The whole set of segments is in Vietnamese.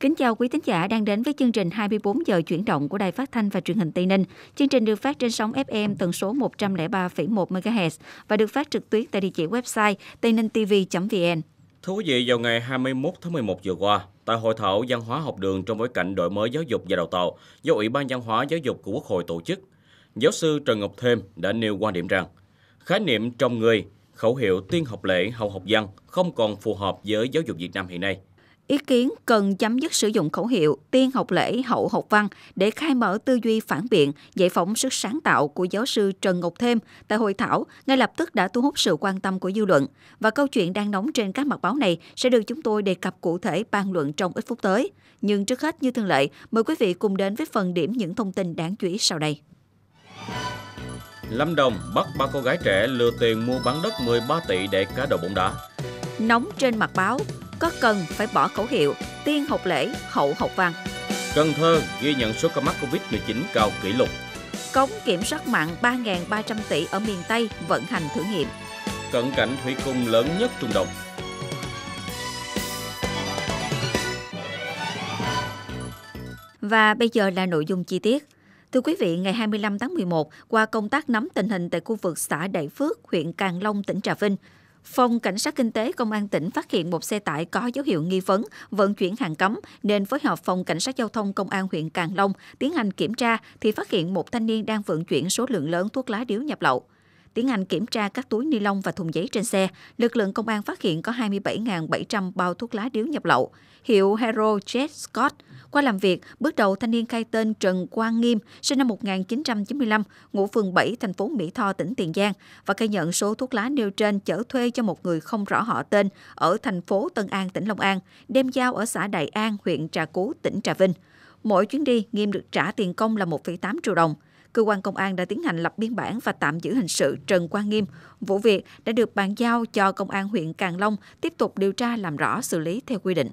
Kính chào quý thính giả đang đến với chương trình 24 giờ chuyển động của Đài Phát thanh và Truyền hình Tây Ninh. Chương trình được phát trên sóng FM tần số 103,1 MHz và được phát trực tuyến tại địa chỉ website tninhtv.vn. Thưa quý vị, vào ngày 21 tháng 11 vừa qua, tại hội thảo văn hóa học đường trong bối cảnh đổi mới giáo dục và đào tạo do Ủy ban văn hóa giáo dục của Quốc hội tổ chức, giáo sư Trần Ngọc Thêm đã nêu quan điểm rằng khái niệm trong người, khẩu hiệu tiên học lễ hậu học văn không còn phù hợp với giáo dục Việt Nam hiện nay ý kiến cần chấm dứt sử dụng khẩu hiệu tiên học lễ hậu học văn để khai mở tư duy phản biện, giải phóng sức sáng tạo của giáo sư Trần Ngọc Thêm tại hội thảo ngay lập tức đã thu hút sự quan tâm của dư luận và câu chuyện đang nóng trên các mặt báo này sẽ được chúng tôi đề cập cụ thể bàn luận trong ít phút tới. Nhưng trước hết như thường lệ, mời quý vị cùng đến với phần điểm những thông tin đáng chú ý sau đây. Lâm Đồng bắt ba cô gái trẻ lừa tiền mua bán đất 13 tỷ để cá độ bóng đá. Nóng trên mặt báo, có cần phải bỏ khẩu hiệu tiên học lễ hậu học văn. Cần Thơ ghi nhận số ca mắc Covid-19 cao kỷ lục. Cống kiểm soát mặn 3.300 tỷ ở miền Tây vận hành thử nghiệm. Cận cảnh thủy cung lớn nhất Trung Đông. Và bây giờ là nội dung chi tiết. Thưa quý vị, ngày 25 tháng 11, qua công tác nắm tình hình tại khu vực xã Đại Phước, huyện Càng Long, tỉnh Trà Vinh, Phòng Cảnh sát Kinh tế Công an tỉnh phát hiện một xe tải có dấu hiệu nghi vấn vận chuyển hàng cấm nên phối hợp Phòng Cảnh sát Giao thông Công an huyện Càng Long tiến hành kiểm tra thì phát hiện một thanh niên đang vận chuyển số lượng lớn thuốc lá điếu nhập lậu. Tiến hành kiểm tra các túi ni lông và thùng giấy trên xe, lực lượng công an phát hiện có 27.700 bao thuốc lá điếu nhập lậu, hiệu Hero Jet Scott. Qua làm việc, bước đầu thanh niên khai tên Trần Quang Nghiêm, sinh năm 1995, ngụ phường 7, thành phố Mỹ Tho, tỉnh Tiền Giang và khai nhận số thuốc lá nêu trên chở thuê cho một người không rõ họ tên ở thành phố Tân An, tỉnh Long An, đem giao ở xã Đại An, huyện Trà Cú, tỉnh Trà Vinh. Mỗi chuyến đi, Nghiêm được trả tiền công là 1,8 triệu đồng cơ quan công an đã tiến hành lập biên bản và tạm giữ hình sự Trần Quang Nghiêm. Vụ việc đã được bàn giao cho Công an huyện Càng Long tiếp tục điều tra làm rõ xử lý theo quy định.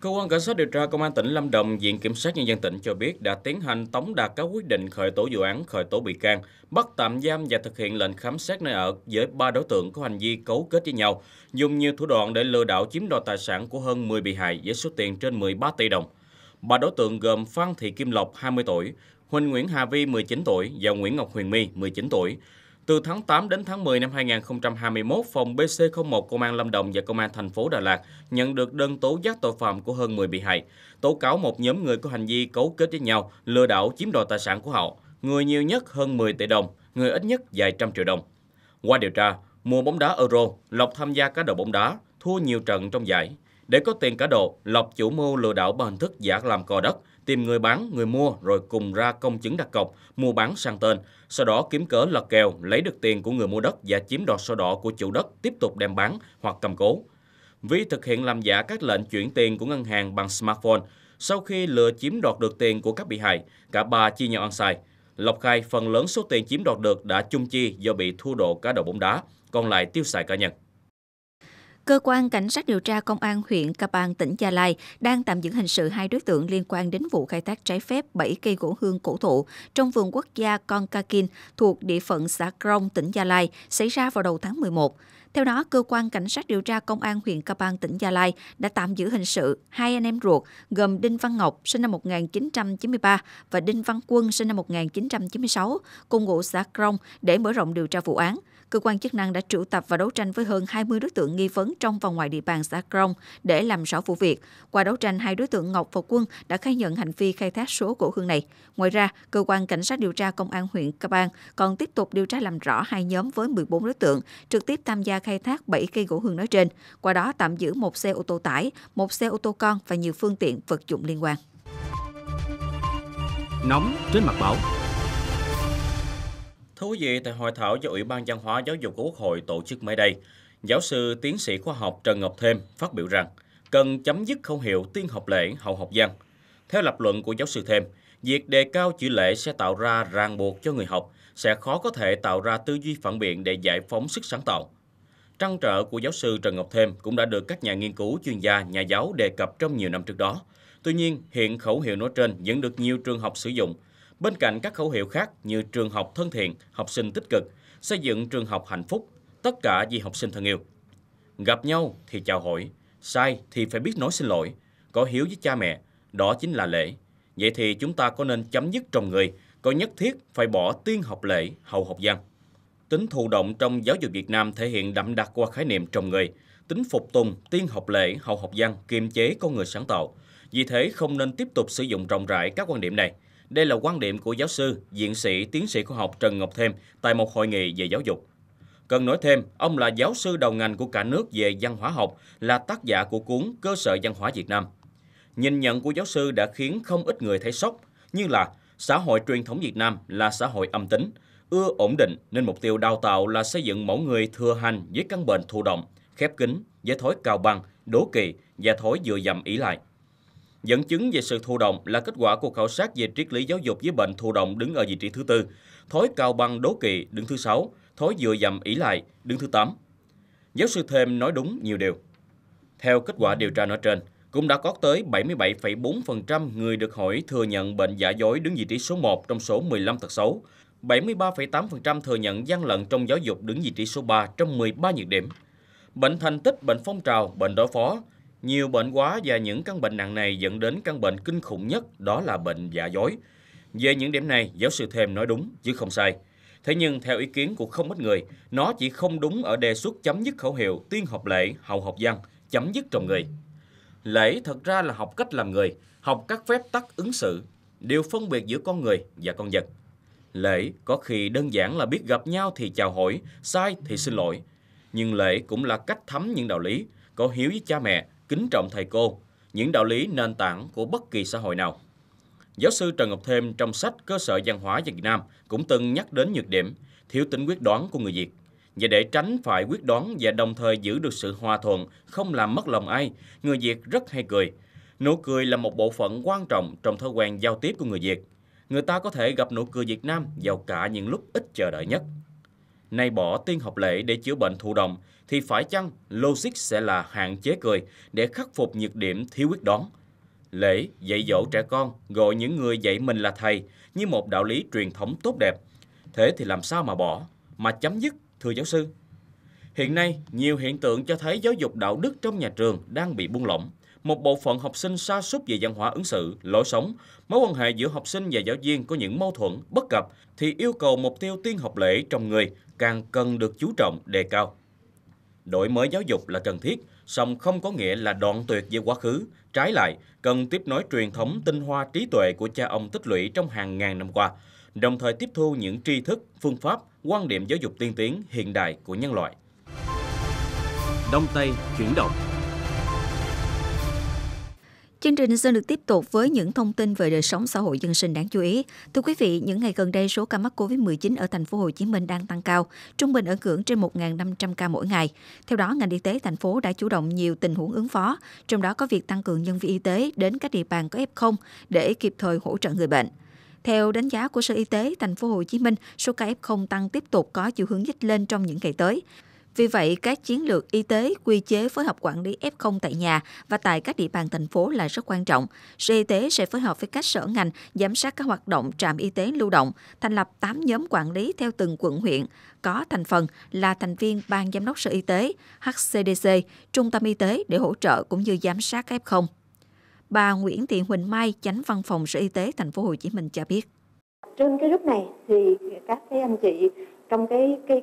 Cơ quan Cảnh sát điều tra Công an tỉnh Lâm Đồng, Viện Kiểm sát Nhân dân tỉnh cho biết đã tiến hành tống đạt các quyết định khởi tố vụ án, khởi tố bị can, bắt tạm giam và thực hiện lệnh khám xét nơi ở với ba đối tượng có hành vi cấu kết với nhau, dùng nhiều thủ đoạn để lừa đảo chiếm đoạt tài sản của hơn 10 bị hại với số tiền trên 13 tỷ đồng. Ba đối tượng gồm Phan Thị Kim Lộc, 20 tuổi, Huỳnh Nguyễn Hà Vi 19 tuổi và Nguyễn Ngọc Huyền My 19 tuổi. Từ tháng 8 đến tháng 10 năm 2021, phòng BC01 Công an Lâm Đồng và Công an thành phố Đà Lạt nhận được đơn tố giác tội phạm của hơn 10 bị hại, tố cáo một nhóm người có hành vi cấu kết với nhau, lừa đảo chiếm đoạt tài sản của họ. Người nhiều nhất hơn 10 tỷ đồng, người ít nhất vài trăm triệu đồng. Qua điều tra, mùa bóng đá Euro, Lộc tham gia cá độ bóng đá, thua nhiều trận trong giải. Để có tiền cá độ, Lộc chủ mưu lừa đảo bằng hình thức giả làm cò đất – tìm người bán, người mua rồi cùng ra công chứng đặt cọc, mua bán sang tên, sau đó kiếm cớ lật kèo, lấy được tiền của người mua đất và chiếm đoạt sổ đỏ của chủ đất tiếp tục đem bán hoặc cầm cố. Vi thực hiện làm giả các lệnh chuyển tiền của ngân hàng bằng smartphone. Sau khi lừa chiếm đoạt được tiền của các bị hại, cả ba chia nhau ăn xài. Lộc khai phần lớn số tiền chiếm đoạt được đã chung chi do bị thua độ cá độ bóng đá, còn lại tiêu xài cá nhân. Cơ quan Cảnh sát điều tra Công an huyện Cà Bang, tỉnh Gia Lai đang tạm giữ hình sự hai đối tượng liên quan đến vụ khai thác trái phép 7 cây gỗ hương cổ thụ trong vườn quốc gia Con ca Kakin thuộc địa phận xã Krông, tỉnh Gia Lai xảy ra vào đầu tháng 11. Theo đó, Cơ quan Cảnh sát điều tra Công an huyện Cà Bang, tỉnh Gia Lai đã tạm giữ hình sự hai anh em ruột gồm Đinh Văn Ngọc, sinh năm 1993 và Đinh Văn Quân, sinh năm 1996, cùng ngụ xã Krông để mở rộng điều tra vụ án cơ quan chức năng đã triệu tập và đấu tranh với hơn 20 đối tượng nghi vấn trong và ngoài địa bàn xã Krong để làm rõ vụ việc. Qua đấu tranh, hai đối tượng Ngọc và Quân đã khai nhận hành vi khai thác số gỗ hương này. Ngoài ra, cơ quan cảnh sát điều tra công an huyện Ca Bang còn tiếp tục điều tra làm rõ hai nhóm với 14 đối tượng trực tiếp tham gia khai thác 7 cây gỗ hương nói trên, qua đó tạm giữ một xe ô tô tải, một xe ô tô con và nhiều phương tiện vật dụng liên quan. Nóng trên mặt báo Thú vị tại hội thảo do Ủy ban văn hóa giáo dục của Quốc hội tổ chức mới đây, giáo sư tiến sĩ khoa học Trần Ngọc Thêm phát biểu rằng cần chấm dứt không hiệu tiên học lễ hậu học văn. Theo lập luận của giáo sư Thêm, việc đề cao chữ lễ sẽ tạo ra ràng buộc cho người học, sẽ khó có thể tạo ra tư duy phản biện để giải phóng sức sáng tạo. Trăn trở của giáo sư Trần Ngọc Thêm cũng đã được các nhà nghiên cứu, chuyên gia, nhà giáo đề cập trong nhiều năm trước đó. Tuy nhiên, hiện khẩu hiệu nói trên vẫn được nhiều trường học sử dụng – Bên cạnh các khẩu hiệu khác như trường học thân thiện, học sinh tích cực, xây dựng trường học hạnh phúc, tất cả vì học sinh thân yêu. Gặp nhau thì chào hỏi, sai thì phải biết nói xin lỗi, có hiếu với cha mẹ, đó chính là lễ. Vậy thì chúng ta có nên chấm dứt trồng người, có nhất thiết phải bỏ tiên học lễ, hậu học văn. Tính thụ động trong giáo dục Việt Nam thể hiện đậm đặc qua khái niệm trồng người, tính phục tùng, tiên học lễ, hậu học văn, kiềm chế con người sáng tạo. Vì thế không nên tiếp tục sử dụng rộng rãi các quan điểm này. Đây là quan điểm của giáo sư, diện sĩ, tiến sĩ khoa học Trần Ngọc Thêm tại một hội nghị về giáo dục. Cần nói thêm, ông là giáo sư đầu ngành của cả nước về văn hóa học, là tác giả của cuốn Cơ sở văn hóa Việt Nam. Nhìn nhận của giáo sư đã khiến không ít người thấy sốc, như là xã hội truyền thống Việt Nam là xã hội âm tính, ưa ổn định nên mục tiêu đào tạo là xây dựng mẫu người thừa hành với căn bệnh thụ động, khép kín với thói cao bằng, đố kỵ và thói dựa dầm ý lại. Dẫn chứng về sự thụ động là kết quả của khảo sát về triết lý giáo dục với bệnh thụ động đứng ở vị trí thứ tư, thói cao băng đố kỵ đứng thứ sáu, thói dựa dầm ỷ lại đứng thứ tám. Giáo sư Thêm nói đúng nhiều điều. Theo kết quả điều tra nói trên, cũng đã có tới 77,4% người được hỏi thừa nhận bệnh giả dối đứng vị trí số 1 trong số 15 tật xấu, 73,8% thừa nhận gian lận trong giáo dục đứng vị trí số 3 trong 13 nhược điểm. Bệnh thành tích, bệnh phong trào, bệnh đối phó nhiều bệnh quá và những căn bệnh nặng này dẫn đến căn bệnh kinh khủng nhất đó là bệnh dạ dối. Về những điểm này, giáo sư Thêm nói đúng chứ không sai. Thế nhưng theo ý kiến của không ít người, nó chỉ không đúng ở đề xuất chấm dứt khẩu hiệu tiên học lễ, hậu học văn, chấm dứt trồng người. Lễ thật ra là học cách làm người, học các phép tắc ứng xử, điều phân biệt giữa con người và con vật. Lễ có khi đơn giản là biết gặp nhau thì chào hỏi, sai thì xin lỗi. Nhưng lễ cũng là cách thấm những đạo lý, có hiếu với cha mẹ, kính trọng thầy cô, những đạo lý nền tảng của bất kỳ xã hội nào. Giáo sư Trần Ngọc Thêm trong sách Cơ sở văn hóa Việt Nam cũng từng nhắc đến nhược điểm thiếu tính quyết đoán của người Việt. Và để tránh phải quyết đoán và đồng thời giữ được sự hòa thuận, không làm mất lòng ai, người Việt rất hay cười. Nụ cười là một bộ phận quan trọng trong thói quen giao tiếp của người Việt. Người ta có thể gặp nụ cười Việt Nam vào cả những lúc ít chờ đợi nhất. Nay bỏ tiên học lệ để chữa bệnh thụ động, thì phải chăng logic sẽ là hạn chế cười để khắc phục nhược điểm thiếu quyết đoán? Lễ dạy dỗ trẻ con gọi những người dạy mình là thầy như một đạo lý truyền thống tốt đẹp. Thế thì làm sao mà bỏ, mà chấm dứt, thưa giáo sư? Hiện nay, nhiều hiện tượng cho thấy giáo dục đạo đức trong nhà trường đang bị buông lỏng. Một bộ phận học sinh xa sút về văn hóa ứng xử, lối sống, mối quan hệ giữa học sinh và giáo viên có những mâu thuẫn, bất cập thì yêu cầu mục tiêu tiên học lễ trong người càng cần được chú trọng đề cao. Đổi mới giáo dục là cần thiết, song không có nghĩa là đoạn tuyệt với quá khứ. Trái lại, cần tiếp nối truyền thống tinh hoa trí tuệ của cha ông tích lũy trong hàng ngàn năm qua, đồng thời tiếp thu những tri thức, phương pháp, quan điểm giáo dục tiên tiến hiện đại của nhân loại. Đông Tây chuyển động Chương trình sẽ được tiếp tục với những thông tin về đời sống xã hội dân sinh đáng chú ý. Thưa quý vị, những ngày gần đây số ca mắc COVID-19 ở thành phố Hồ Chí Minh đang tăng cao, trung bình ở ngưỡng trên 1.500 ca mỗi ngày. Theo đó, ngành y tế thành phố đã chủ động nhiều tình huống ứng phó, trong đó có việc tăng cường nhân viên y tế đến các địa bàn có F0 để kịp thời hỗ trợ người bệnh. Theo đánh giá của Sở Y tế Thành phố Hồ Chí Minh, số ca F0 tăng tiếp tục có chiều hướng dích lên trong những ngày tới. Vì vậy, các chiến lược y tế, quy chế phối hợp quản lý F0 tại nhà và tại các địa bàn thành phố là rất quan trọng. Sở Y tế sẽ phối hợp với các sở ngành giám sát các hoạt động trạm y tế lưu động, thành lập 8 nhóm quản lý theo từng quận huyện, có thành phần là thành viên Ban Giám đốc Sở Y tế, HCDC, Trung tâm Y tế để hỗ trợ cũng như giám sát các F0. Bà Nguyễn Thị Huỳnh Mai, Chánh Văn phòng Sở Y tế Thành phố Hồ Chí Minh cho biết. Trên cái lúc này thì các cái anh chị trong cái cái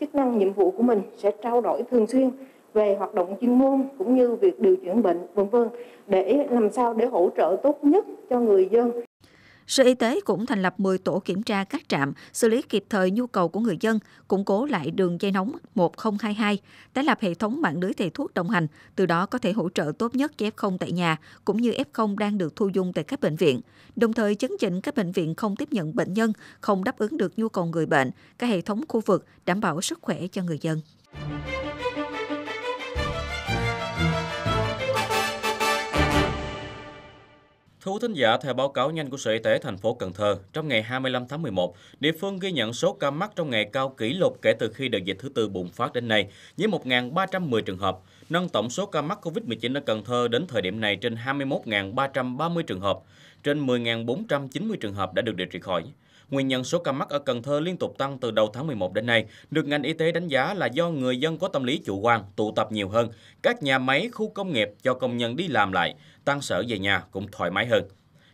chức năng nhiệm vụ của mình sẽ trao đổi thường xuyên về hoạt động chuyên môn cũng như việc điều chuyển bệnh vân vân để làm sao để hỗ trợ tốt nhất cho người dân Sở Y tế cũng thành lập 10 tổ kiểm tra các trạm, xử lý kịp thời nhu cầu của người dân, củng cố lại đường dây nóng 1022, tái lập hệ thống mạng lưới thầy thuốc đồng hành, từ đó có thể hỗ trợ tốt nhất cho F0 tại nhà, cũng như F0 đang được thu dung tại các bệnh viện. Đồng thời chấn chỉnh các bệnh viện không tiếp nhận bệnh nhân, không đáp ứng được nhu cầu người bệnh, các hệ thống khu vực đảm bảo sức khỏe cho người dân. Thú thính giả, theo báo cáo nhanh của Sở Y tế thành phố Cần Thơ, trong ngày 25 tháng 11, địa phương ghi nhận số ca mắc trong ngày cao kỷ lục kể từ khi đợt dịch thứ tư bùng phát đến nay, với 1.310 trường hợp, nâng tổng số ca mắc COVID-19 ở Cần Thơ đến thời điểm này trên 21.330 trường hợp, trên 10.490 trường hợp đã được điều trị khỏi. Nguyên nhân số ca mắc ở Cần Thơ liên tục tăng từ đầu tháng 11 đến nay được ngành y tế đánh giá là do người dân có tâm lý chủ quan, tụ tập nhiều hơn, các nhà máy, khu công nghiệp cho công nhân đi làm lại, tăng sở về nhà cũng thoải mái hơn,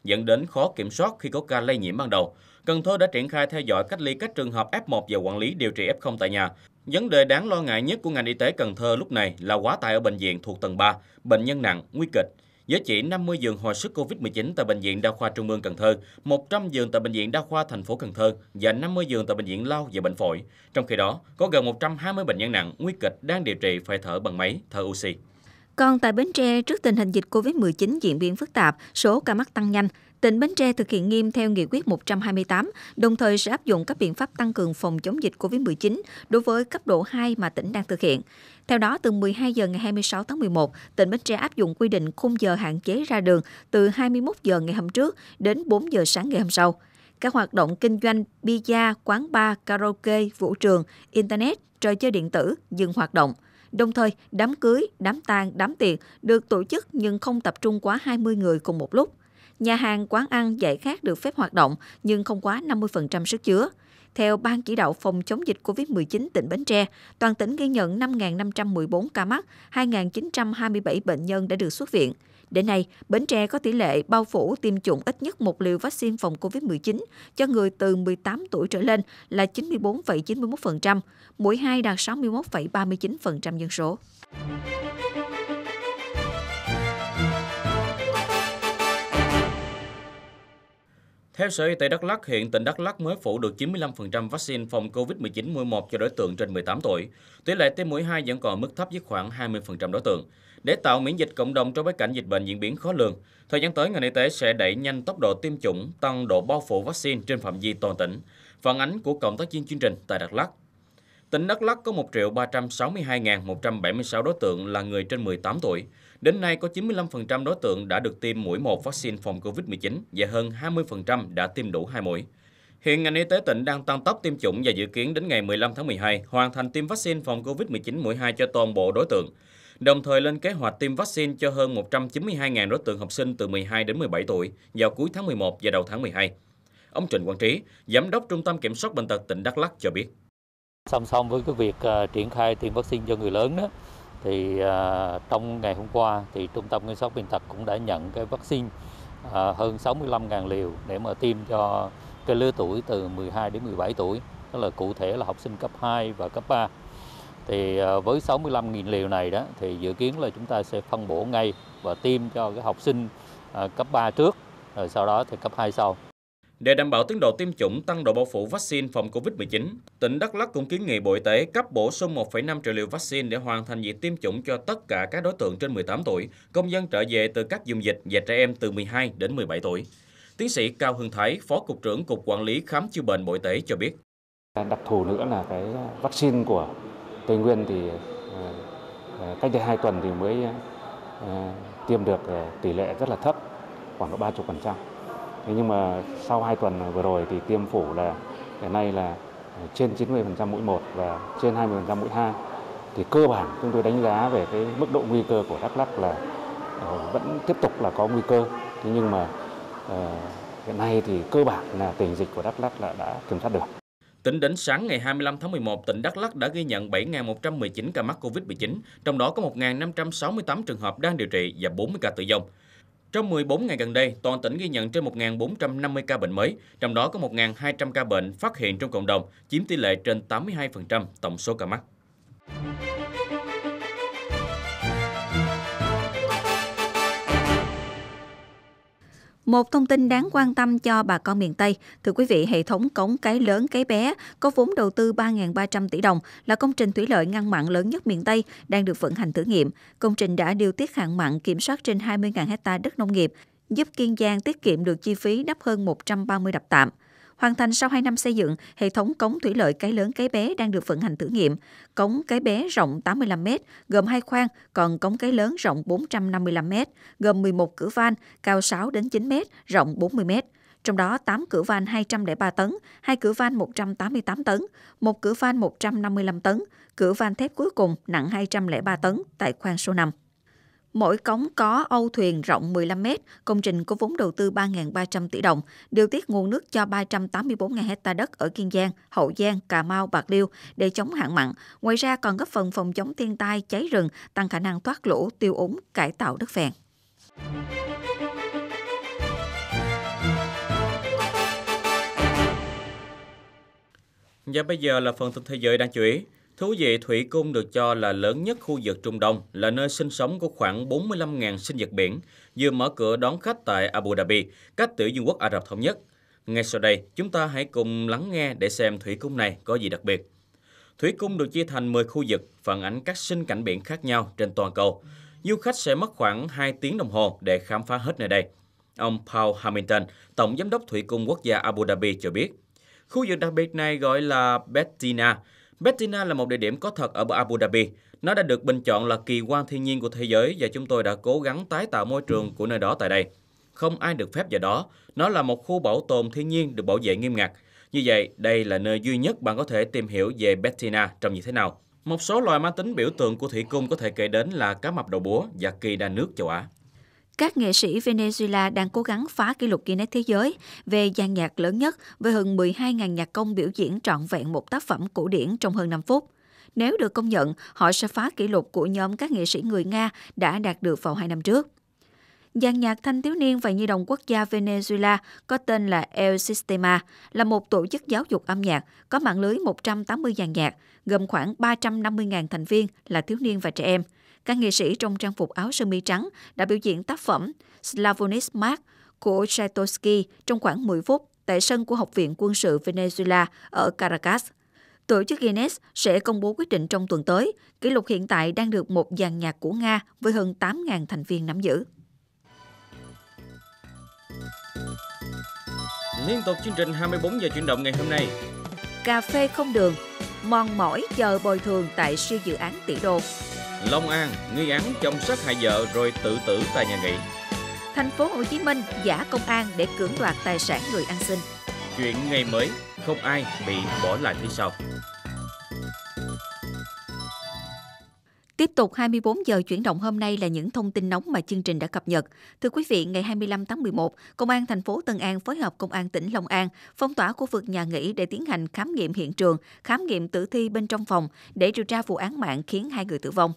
dẫn đến khó kiểm soát khi có ca lây nhiễm ban đầu. Cần Thơ đã triển khai theo dõi cách ly các trường hợp F1 và quản lý điều trị F0 tại nhà. Vấn đề đáng lo ngại nhất của ngành y tế Cần Thơ lúc này là quá tải ở bệnh viện thuộc tầng 3, bệnh nhân nặng, nguy kịch. Với chỉ 50 giường hồi sức COVID-19 tại bệnh viện Đa khoa Trung ương Cần Thơ, 100 giường tại bệnh viện Đa khoa thành phố Cần Thơ và 50 giường tại bệnh viện Lao và bệnh phổi. Trong khi đó, có gần 120 bệnh nhân nặng nguy kịch đang điều trị phải thở bằng máy, thở oxy. Còn tại Bến Tre, trước tình hình dịch COVID-19 diễn biến phức tạp, số ca mắc tăng nhanh, tỉnh Bến Tre thực hiện nghiêm theo nghị quyết 128, đồng thời sẽ áp dụng các biện pháp tăng cường phòng chống dịch COVID-19 đối với cấp độ 2 mà tỉnh đang thực hiện. Theo đó, từ 12 giờ ngày 26 tháng 11, tỉnh Bến Tre áp dụng quy định khung giờ hạn chế ra đường từ 21 giờ ngày hôm trước đến 4 giờ sáng ngày hôm sau. Các hoạt động kinh doanh, bia, quán bar, karaoke, vũ trường, internet, trò chơi điện tử dừng hoạt động. Đồng thời, đám cưới, đám tang, đám tiệc được tổ chức nhưng không tập trung quá 20 người cùng một lúc. Nhà hàng, quán ăn, giải khác được phép hoạt động nhưng không quá 50% sức chứa. Theo Ban Chỉ đạo Phòng chống dịch COVID-19 tỉnh Bến Tre, toàn tỉnh ghi nhận 5.514 ca mắc, 2.927 bệnh nhân đã được xuất viện. Đến nay, Bến Tre có tỷ lệ bao phủ tiêm chủng ít nhất một liều vaccine phòng COVID-19 cho người từ 18 tuổi trở lên là 94,91%, mũi 2 đạt 61,39% dân số. Theo Sở Y tế Đắk Lắk, hiện tỉnh Đắk Lắk mới phủ được 95% vaccine phòng COVID-19 mũi 1 cho đối tượng trên 18 tuổi. Tỷ lệ tiêm mũi 2 vẫn còn mức thấp với khoảng 20% đối tượng. Để tạo miễn dịch cộng đồng trong bối cảnh dịch bệnh diễn biến khó lường, thời gian tới ngành y tế sẽ đẩy nhanh tốc độ tiêm chủng, tăng độ bao phủ vaccine trên phạm vi toàn tỉnh. Phản ánh của Cộng tác viên chương trình tại Đắk Lắk. Tỉnh Đắk Lắk có 1.362.176 đối tượng là người trên 18 tuổi. Đến nay, có 95% đối tượng đã được tiêm mũi 1 vaccine phòng COVID-19 và hơn 20% đã tiêm đủ 2 mũi. Hiện ngành y tế tỉnh đang tăng tốc tiêm chủng và dự kiến đến ngày 15 tháng 12 hoàn thành tiêm vaccine phòng COVID-19 mũi 2 cho toàn bộ đối tượng, đồng thời lên kế hoạch tiêm vaccine cho hơn 192.000 đối tượng học sinh từ 12 đến 17 tuổi vào cuối tháng 11 và đầu tháng 12. Ông Trịnh Quang Trí, Giám đốc Trung tâm Kiểm soát Bệnh tật tỉnh Đắk Lắc cho biết. Song song với cái việc à, triển khai tiêm vaccine cho người lớn đó, thì à, trong ngày hôm qua thì trung tâm kiểm soát bệnh tật cũng đã nhận cái vaccine à, hơn 65.000 liều để mà tiêm cho cái lứa tuổi từ 12 đến 17 tuổi tức là cụ thể là học sinh cấp 2 và cấp 3 thì à, với 65.000 liều này đó thì dự kiến là chúng ta sẽ phân bổ ngay và tiêm cho cái học sinh cấp 3 trước rồi sau đó thì cấp 2 sau để đảm bảo tiến độ tiêm chủng tăng độ bao phủ vaccine phòng COVID-19, tỉnh Đắk Lắk cũng kiến nghị Bộ Y tế cấp bổ sung 1,5 triệu liều vaccine để hoàn thành việc tiêm chủng cho tất cả các đối tượng trên 18 tuổi, công dân trở về từ các vùng dịch và trẻ em từ 12 đến 17 tuổi. Tiến sĩ Cao Hưng Thái, Phó Cục trưởng Cục Quản lý Khám chữa bệnh Bộ Y tế cho biết. Đặc thù nữa là cái vaccine của Tây Nguyên thì ờ, ờ, cách đây 2 tuần thì mới ờ, tiêm được tỷ lệ rất là thấp, khoảng độ 30% nhưng mà sau hai tuần vừa rồi thì tiêm phủ là hiện nay là trên 90% mũi một và trên 20% mũi hai thì cơ bản chúng tôi đánh giá về cái mức độ nguy cơ của đắk Lắk là ờ, vẫn tiếp tục là có nguy cơ thế nhưng mà ờ, hiện nay thì cơ bản là tình dịch của đắk Lắk là đã kiểm soát được Tính đến sáng ngày 25 tháng 11, tỉnh Đắk Lắk đã ghi nhận 7.119 ca mắc COVID-19, trong đó có 1.568 trường hợp đang điều trị và 40 ca tử vong. Trong 14 ngày gần đây, toàn tỉnh ghi nhận trên 1.450 ca bệnh mới, trong đó có 1.200 ca bệnh phát hiện trong cộng đồng, chiếm tỷ lệ trên 82% tổng số ca mắc. Một thông tin đáng quan tâm cho bà con miền Tây, thưa quý vị, hệ thống cống cái lớn cái bé có vốn đầu tư 3.300 tỷ đồng là công trình thủy lợi ngăn mặn lớn nhất miền Tây đang được vận hành thử nghiệm. Công trình đã điều tiết hạn mặn kiểm soát trên 20.000 hectare đất nông nghiệp, giúp Kiên Giang tiết kiệm được chi phí đắp hơn 130 đập tạm. Hoàn thành sau 2 năm xây dựng, hệ thống cống thủy lợi Cái Lớn Cái Bé đang được vận hành thử nghiệm. Cống Cái Bé rộng 85 m, gồm hai khoang, còn cống Cái Lớn rộng 455 m, gồm 11 cửa van, cao 6 đến 9 m, rộng 40 m trong đó 8 cửa van 203 tấn, 2 cửa van 188 tấn, 1 cửa van 155 tấn, cửa van thép cuối cùng nặng 203 tấn tại khoang số 5. Mỗi cống có âu thuyền rộng 15 mét, công trình có vốn đầu tư 3.300 tỷ đồng, điều tiết nguồn nước cho 384.000 hecta đất ở Kiên Giang, Hậu Giang, Cà Mau, Bạc Liêu để chống hạn mặn. Ngoài ra còn góp phần phòng chống thiên tai, cháy rừng, tăng khả năng thoát lũ, tiêu úng, cải tạo đất phèn. Và bây giờ là phần tin thế giới đang chú ý. Thú vị thủy cung được cho là lớn nhất khu vực Trung Đông, là nơi sinh sống của khoảng 45.000 sinh vật biển, vừa mở cửa đón khách tại Abu Dhabi, cách tiểu vương quốc Ả Rập Thống Nhất. Ngay sau đây, chúng ta hãy cùng lắng nghe để xem thủy cung này có gì đặc biệt. Thủy cung được chia thành 10 khu vực, phản ánh các sinh cảnh biển khác nhau trên toàn cầu. Du khách sẽ mất khoảng 2 tiếng đồng hồ để khám phá hết nơi đây. Ông Paul Hamilton, Tổng Giám đốc Thủy cung Quốc gia Abu Dhabi cho biết, khu vực đặc biệt này gọi là Bettina, Bettina là một địa điểm có thật ở Abu Dhabi. Nó đã được bình chọn là kỳ quan thiên nhiên của thế giới và chúng tôi đã cố gắng tái tạo môi trường của nơi đó tại đây. Không ai được phép vào đó. Nó là một khu bảo tồn thiên nhiên được bảo vệ nghiêm ngặt. Như vậy, đây là nơi duy nhất bạn có thể tìm hiểu về Bettina trông như thế nào. Một số loài mang tính biểu tượng của thủy cung có thể kể đến là cá mập đầu búa và kỳ đa nước châu Á. Các nghệ sĩ Venezuela đang cố gắng phá kỷ lục Guinness Thế giới về gian nhạc lớn nhất với hơn 12.000 nhạc công biểu diễn trọn vẹn một tác phẩm cổ điển trong hơn 5 phút. Nếu được công nhận, họ sẽ phá kỷ lục của nhóm các nghệ sĩ người Nga đã đạt được vào hai năm trước. Dàn nhạc thanh thiếu niên và nhi đồng quốc gia Venezuela có tên là El Sistema, là một tổ chức giáo dục âm nhạc có mạng lưới 180 dàn nhạc, gồm khoảng 350.000 thành viên là thiếu niên và trẻ em – các nghệ sĩ trong trang phục áo sơ mi trắng đã biểu diễn tác phẩm Slavonic Mark của Tchaikovsky trong khoảng 10 phút tại sân của Học viện Quân sự Venezuela ở Caracas. Tổ chức Guinness sẽ công bố quyết định trong tuần tới. Kỷ lục hiện tại đang được một dàn nhạc của Nga với hơn 8.000 thành viên nắm giữ. Liên tục chương trình 24 giờ chuyển động ngày hôm nay. Cà phê không đường, mòn mỏi chờ bồi thường tại siêu dự án tỷ đô. Long An nghi án chồng sát hại vợ rồi tự tử tại nhà nghỉ. Thành phố Hồ Chí Minh giả công an để cưỡng đoạt tài sản người ăn xin. Chuyện ngày mới không ai bị bỏ lại phía sau. Tiếp tục 24 giờ chuyển động hôm nay là những thông tin nóng mà chương trình đã cập nhật. Thưa quý vị, ngày 25 tháng 11, Công an thành phố Tân An phối hợp Công an tỉnh Long An phong tỏa khu vực nhà nghỉ để tiến hành khám nghiệm hiện trường, khám nghiệm tử thi bên trong phòng để điều tra vụ án mạng khiến hai người tử vong.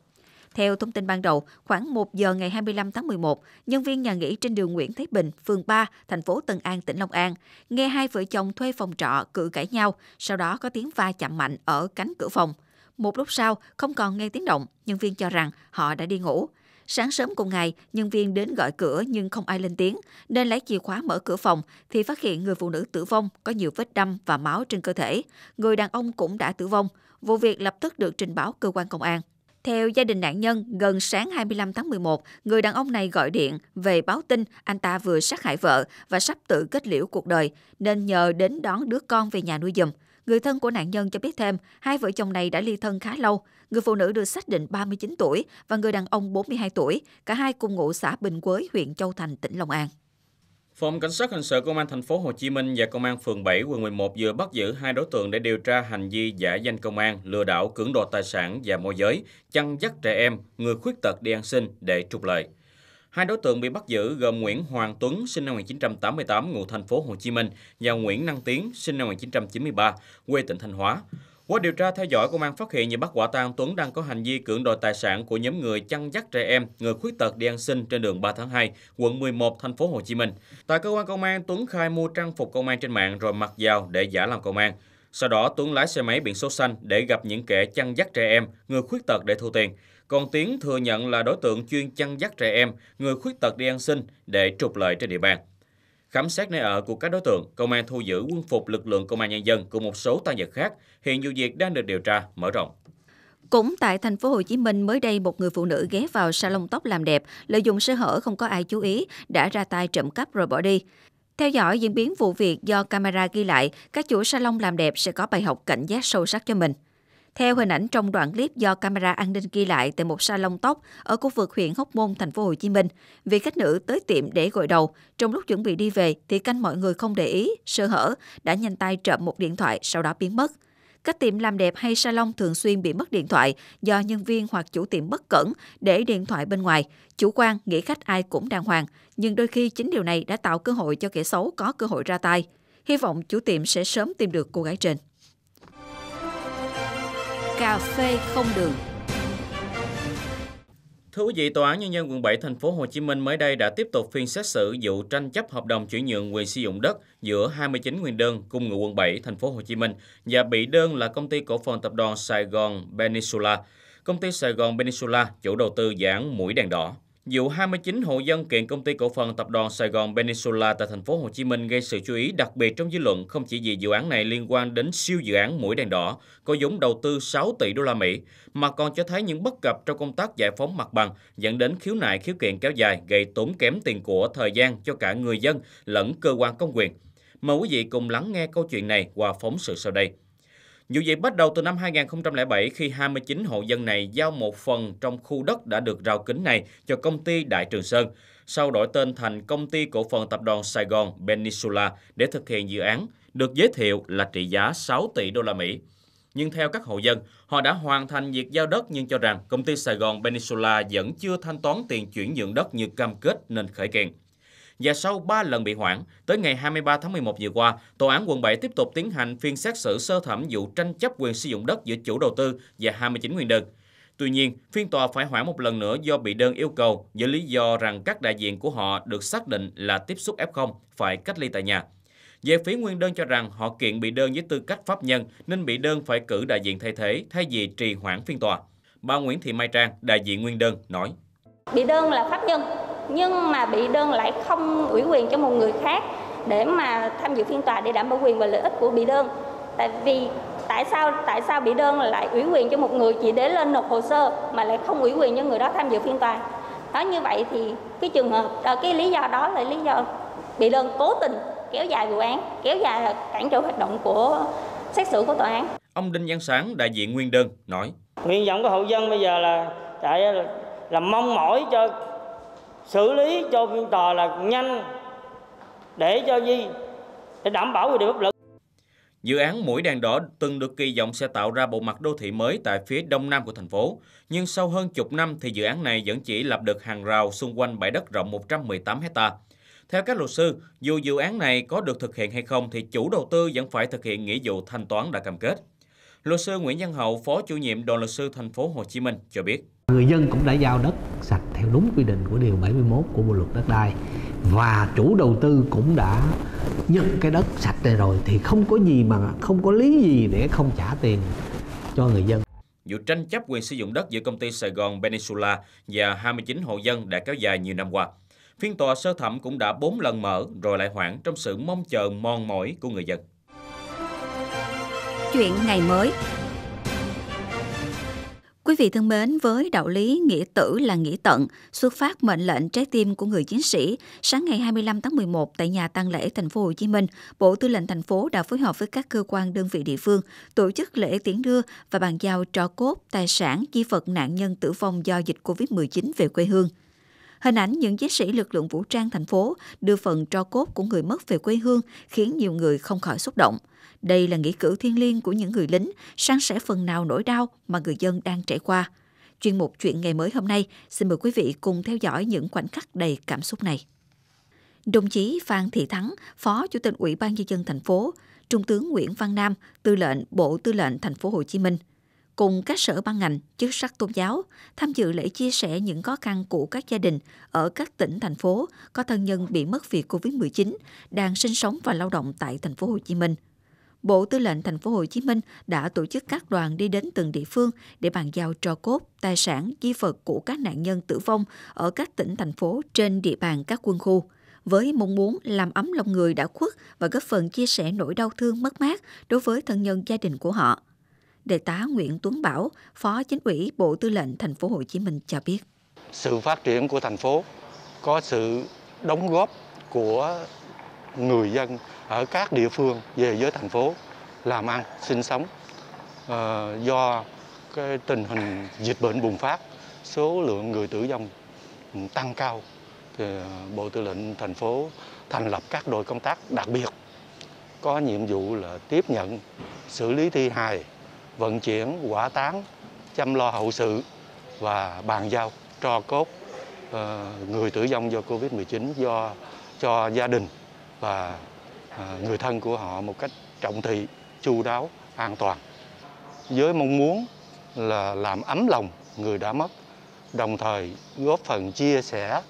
Theo thông tin ban đầu, khoảng 1 giờ ngày 25 tháng 11, nhân viên nhà nghỉ trên đường Nguyễn Thế Bình, phường 3, thành phố Tân An, tỉnh Long An, nghe hai vợ chồng thuê phòng trọ cự cãi nhau, sau đó có tiếng va chạm mạnh ở cánh cửa phòng – một lúc sau, không còn nghe tiếng động, nhân viên cho rằng họ đã đi ngủ. Sáng sớm cùng ngày, nhân viên đến gọi cửa nhưng không ai lên tiếng, nên lấy chìa khóa mở cửa phòng thì phát hiện người phụ nữ tử vong có nhiều vết đâm và máu trên cơ thể. Người đàn ông cũng đã tử vong. Vụ việc lập tức được trình báo cơ quan công an. Theo gia đình nạn nhân, gần sáng 25 tháng 11, người đàn ông này gọi điện về báo tin anh ta vừa sát hại vợ và sắp tự kết liễu cuộc đời, nên nhờ đến đón đứa con về nhà nuôi dùm. Người thân của nạn nhân cho biết thêm, hai vợ chồng này đã ly thân khá lâu. Người phụ nữ được xác định 39 tuổi và người đàn ông 42 tuổi, cả hai cùng ngụ xã Bình Quới, huyện Châu Thành, tỉnh Long An. Phòng Cảnh sát hình sự Công an thành phố Hồ Chí Minh và Công an phường 7 quận 11 vừa bắt giữ hai đối tượng để điều tra hành vi giả danh công an, lừa đảo cưỡng đoạt tài sản và môi giới, chăn dắt trẻ em, người khuyết tật đi ăn xin để trục lợi. Hai đối tượng bị bắt giữ gồm Nguyễn Hoàng Tuấn sinh năm 1988 ngụ thành phố Hồ Chí Minh và Nguyễn Năng Tiến sinh năm 1993 quê tỉnh Thanh Hóa. Qua điều tra theo dõi, công an phát hiện và bắt quả tang Tuấn đang có hành vi cưỡng đoạt tài sản của nhóm người chăn dắt trẻ em, người khuyết tật đi ăn xin trên đường 3 tháng 2, quận 11, thành phố Hồ Chí Minh. Tại cơ quan công an, Tuấn khai mua trang phục công an trên mạng rồi mặc vào để giả làm công an. Sau đó, Tuấn lái xe máy biển số xanh để gặp những kẻ chăn dắt trẻ em, người khuyết tật để thu tiền. Còn Tiến thừa nhận là đối tượng chuyên chăn dắt trẻ em, người khuyết tật đi ăn xin để trục lợi trên địa bàn. Khám xét nơi ở của các đối tượng, công an thu giữ quân phục lực lượng công an nhân dân cùng một số tăng vật khác. Hiện vụ việc đang được điều tra mở rộng. Cũng tại thành phố Hồ Chí Minh mới đây một người phụ nữ ghé vào salon tóc làm đẹp, lợi dụng sơ hở không có ai chú ý đã ra tay trộm cắp rồi bỏ đi. Theo dõi diễn biến vụ việc do camera ghi lại, các chủ salon làm đẹp sẽ có bài học cảnh giác sâu sắc cho mình. Theo hình ảnh trong đoạn clip do camera an ninh ghi lại tại một salon tóc ở khu vực huyện Hóc Môn, thành phố Hồ Chí Minh, vị khách nữ tới tiệm để gội đầu, trong lúc chuẩn bị đi về thì canh mọi người không để ý, sơ hở, đã nhanh tay trộm một điện thoại sau đó biến mất. Các tiệm làm đẹp hay salon thường xuyên bị mất điện thoại do nhân viên hoặc chủ tiệm bất cẩn để điện thoại bên ngoài. Chủ quan nghĩ khách ai cũng đàng hoàng, nhưng đôi khi chính điều này đã tạo cơ hội cho kẻ xấu có cơ hội ra tay. Hy vọng chủ tiệm sẽ sớm tìm được cô gái trên. Cà phê không đường. Thưa quý vị, Tòa án Nhân dân quận 7 thành phố Hồ Chí Minh mới đây đã tiếp tục phiên xét xử vụ tranh chấp hợp đồng chuyển nhượng quyền sử dụng đất giữa 29 nguyên đơn cùng ngụ quận 7 thành phố Hồ Chí Minh và bị đơn là công ty cổ phần tập đoàn Sài Gòn Peninsula. Công ty Sài Gòn Peninsula, chủ đầu tư dự án Mũi Đèn Đỏ. Vụ 29 hộ dân kiện công ty cổ phần tập đoàn Sài Gòn Peninsula tại thành phố Hồ Chí Minh gây sự chú ý đặc biệt trong dư luận không chỉ vì dự án này liên quan đến siêu dự án mũi đèn đỏ có vốn đầu tư 6 tỷ đô la Mỹ mà còn cho thấy những bất cập trong công tác giải phóng mặt bằng dẫn đến khiếu nại khiếu kiện kéo dài gây tốn kém tiền của thời gian cho cả người dân lẫn cơ quan công quyền. Mời quý vị cùng lắng nghe câu chuyện này qua phóng sự sau đây. Vụ việc bắt đầu từ năm 2007 khi 29 hộ dân này giao một phần trong khu đất đã được rào kính này cho công ty Đại Trường Sơn, sau đổi tên thành Công ty Cổ phần Tập đoàn Sài Gòn Peninsula để thực hiện dự án, được giới thiệu là trị giá 6 tỷ đô la Mỹ. Nhưng theo các hộ dân, họ đã hoàn thành việc giao đất nhưng cho rằng công ty Sài Gòn Peninsula vẫn chưa thanh toán tiền chuyển nhượng đất như cam kết nên khởi kiện và sau 3 lần bị hoãn, tới ngày 23 tháng 11 vừa qua, Tòa án quận 7 tiếp tục tiến hành phiên xét xử sơ thẩm vụ tranh chấp quyền sử dụng đất giữa chủ đầu tư và 29 nguyên đơn. Tuy nhiên, phiên tòa phải hoãn một lần nữa do bị đơn yêu cầu với lý do rằng các đại diện của họ được xác định là tiếp xúc F0, phải cách ly tại nhà. Về phía nguyên đơn cho rằng họ kiện bị đơn với tư cách pháp nhân nên bị đơn phải cử đại diện thay thế thay vì trì hoãn phiên tòa. Bà Nguyễn Thị Mai Trang, đại diện nguyên đơn, nói. Bị đơn là pháp nhân nhưng mà bị đơn lại không ủy quyền cho một người khác để mà tham dự phiên tòa để đảm bảo quyền và lợi ích của bị đơn tại vì tại sao tại sao bị đơn lại ủy quyền cho một người chỉ để lên nộp hồ sơ mà lại không ủy quyền cho người đó tham dự phiên tòa đó như vậy thì cái trường hợp ờ, cái lý do đó là lý do bị đơn cố tình kéo dài vụ án kéo dài cản trở hoạt động của xét xử của tòa án ông đinh văn sáng đại diện nguyên đơn nói Nguyên vọng của hậu dân bây giờ là tại là mong mỏi cho xử lý cho phiên tòa là nhanh để cho gì để đảm bảo quy định pháp luật Dự án Mũi Đèn Đỏ từng được kỳ vọng sẽ tạo ra bộ mặt đô thị mới tại phía đông nam của thành phố. Nhưng sau hơn chục năm thì dự án này vẫn chỉ lập được hàng rào xung quanh bãi đất rộng 118 hecta. Theo các luật sư, dù dự án này có được thực hiện hay không thì chủ đầu tư vẫn phải thực hiện nghĩa vụ thanh toán đã cam kết. Luật sư Nguyễn Văn Hậu, Phó chủ nhiệm đoàn luật sư thành phố Hồ Chí Minh cho biết. Người dân cũng đã giao đất sạch theo đúng quy định của điều 71 của Bộ luật đất đai và chủ đầu tư cũng đã nhận cái đất sạch này rồi thì không có gì mà không có lý gì để không trả tiền cho người dân. Vụ tranh chấp quyền sử dụng đất giữa công ty Sài Gòn Peninsula và 29 hộ dân đã kéo dài nhiều năm qua. Phiên tòa sơ thẩm cũng đã 4 lần mở rồi lại hoãn trong sự mong chờ mòn mỏi của người dân chuyện ngày mới. Quý vị thân mến, với đạo lý nghĩa tử là nghĩa tận, xuất phát mệnh lệnh trái tim của người chiến sĩ, sáng ngày 25 tháng 11 tại nhà tang lễ thành phố Hồ Chí Minh, Bộ Tư lệnh thành phố đã phối hợp với các cơ quan đơn vị địa phương tổ chức lễ tiễn đưa và bàn giao tro cốt, tài sản, chi vật nạn nhân tử vong do dịch Covid-19 về quê hương. Hình ảnh những chiến sĩ lực lượng vũ trang thành phố đưa phần tro cốt của người mất về quê hương khiến nhiều người không khỏi xúc động. Đây là nghĩa cử thiêng liêng của những người lính, san sẻ phần nào nỗi đau mà người dân đang trải qua. Chuyên mục Chuyện ngày mới hôm nay, xin mời quý vị cùng theo dõi những khoảnh khắc đầy cảm xúc này. Đồng chí Phan Thị Thắng, Phó Chủ tịch Ủy ban nhân dân thành phố, Trung tướng Nguyễn Văn Nam, Tư lệnh Bộ Tư lệnh thành phố Hồ Chí Minh – cùng các sở ban ngành, chức sắc tôn giáo tham dự lễ chia sẻ những khó khăn của các gia đình ở các tỉnh thành phố có thân nhân bị mất việc Covid-19 đang sinh sống và lao động tại thành phố Hồ Chí Minh. Bộ Tư lệnh thành phố Hồ Chí Minh đã tổ chức các đoàn đi đến từng địa phương để bàn giao tro cốt, tài sản, di vật của các nạn nhân tử vong ở các tỉnh thành phố trên địa bàn các quân khu với mong muốn làm ấm lòng người đã khuất và góp phần chia sẻ nỗi đau thương mất mát đối với thân nhân gia đình của họ. Đại tá Nguyễn Tuấn Bảo, Phó Chính ủy Bộ Tư lệnh Thành phố Hồ Chí Minh cho biết. Sự phát triển của thành phố có sự đóng góp của người dân ở các địa phương về với thành phố làm ăn, sinh sống ờ, do cái tình hình dịch bệnh bùng phát, số lượng người tử vong tăng cao thì Bộ Tư lệnh thành phố thành lập các đội công tác đặc biệt có nhiệm vụ là tiếp nhận, xử lý thi hài vận chuyển quả tán chăm lo hậu sự và bàn giao tro cốt ờ, người tử vong do Covid-19 do cho gia đình và ờ, người thân của họ một cách trọng thị, chu đáo, an toàn. Với mong muốn là làm ấm lòng người đã mất, đồng thời góp phần chia sẻ,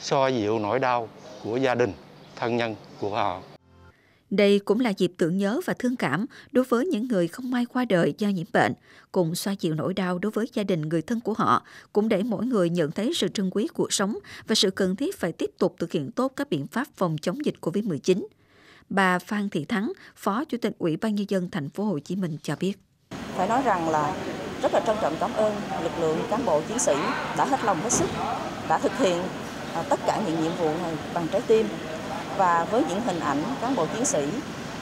so dịu nỗi đau của gia đình, thân nhân của họ. Đây cũng là dịp tưởng nhớ và thương cảm đối với những người không may qua đời do nhiễm bệnh, cùng xoa dịu nỗi đau đối với gia đình người thân của họ, cũng để mỗi người nhận thấy sự trân quý cuộc sống và sự cần thiết phải tiếp tục thực hiện tốt các biện pháp phòng chống dịch COVID-19. Bà Phan Thị Thắng, Phó Chủ tịch Ủy ban nhân dân thành phố Hồ Chí Minh cho biết. Phải nói rằng là rất là trân trọng cảm ơn lực lượng cán bộ chiến sĩ đã hết lòng hết sức, đã thực hiện à, tất cả những nhiệm vụ này bằng trái tim và với những hình ảnh cán bộ chiến sĩ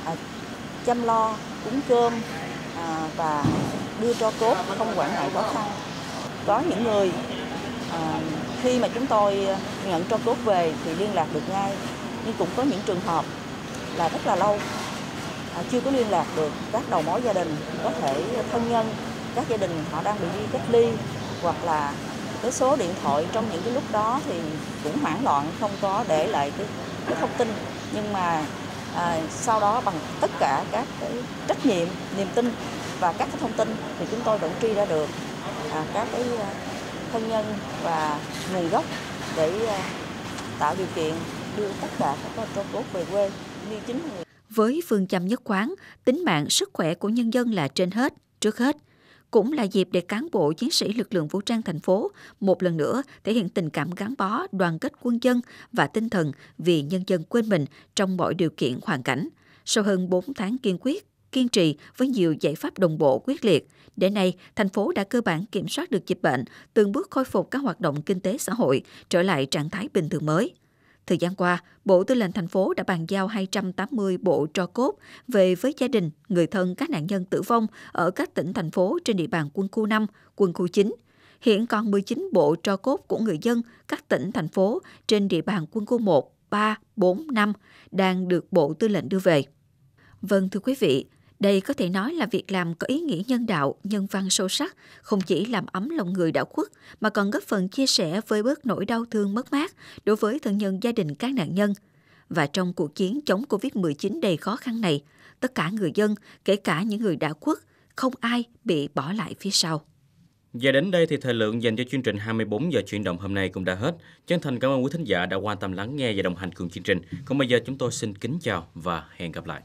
à, chăm lo cúng cơm à, và đưa cho cốt không quản ngại khó khăn có những người à, khi mà chúng tôi nhận cho cốt về thì liên lạc được ngay nhưng cũng có những trường hợp là rất là lâu à, chưa có liên lạc được các đầu mối gia đình có thể thân nhân các gia đình họ đang bị đi cách ly hoặc là cái số điện thoại trong những cái lúc đó thì cũng hoảng loạn không có để lại cái cái thông tin nhưng mà à, sau đó bằng tất cả các cái trách nhiệm niềm tin và các cái thông tin thì chúng tôi vẫn truy ra được à, các cái à, thân nhân và nguồn gốc để à, tạo điều kiện đưa tất cả các con cốt về quê như chính người. Với phương châm nhất quán, tính mạng, sức khỏe của nhân dân là trên hết, trước hết – cũng là dịp để cán bộ chiến sĩ lực lượng vũ trang thành phố một lần nữa thể hiện tình cảm gắn bó, đoàn kết quân dân và tinh thần vì nhân dân quên mình trong mọi điều kiện hoàn cảnh. Sau hơn 4 tháng kiên quyết, kiên trì với nhiều giải pháp đồng bộ quyết liệt, đến nay thành phố đã cơ bản kiểm soát được dịch bệnh, từng bước khôi phục các hoạt động kinh tế xã hội, trở lại trạng thái bình thường mới. Thời gian qua, Bộ Tư lệnh thành phố đã bàn giao 280 bộ tro cốt về với gia đình, người thân các nạn nhân tử vong ở các tỉnh thành phố trên địa bàn quân khu 5, quân khu 9. Hiện còn 19 bộ tro cốt của người dân các tỉnh thành phố trên địa bàn quân khu 1, 3, 4, 5 đang được Bộ Tư lệnh đưa về. Vâng thưa quý vị, đây có thể nói là việc làm có ý nghĩa nhân đạo, nhân văn sâu sắc, không chỉ làm ấm lòng người đảo quốc mà còn góp phần chia sẻ với bớt nỗi đau thương mất mát đối với thân nhân gia đình các nạn nhân. Và trong cuộc chiến chống Covid-19 đầy khó khăn này, tất cả người dân, kể cả những người đảo quốc, không ai bị bỏ lại phía sau. Và đến đây thì thời lượng dành cho chương trình 24 giờ chuyển động hôm nay cũng đã hết. Chân thành cảm ơn quý thính giả đã quan tâm lắng nghe và đồng hành cùng chương trình. Còn bây giờ chúng tôi xin kính chào và hẹn gặp lại.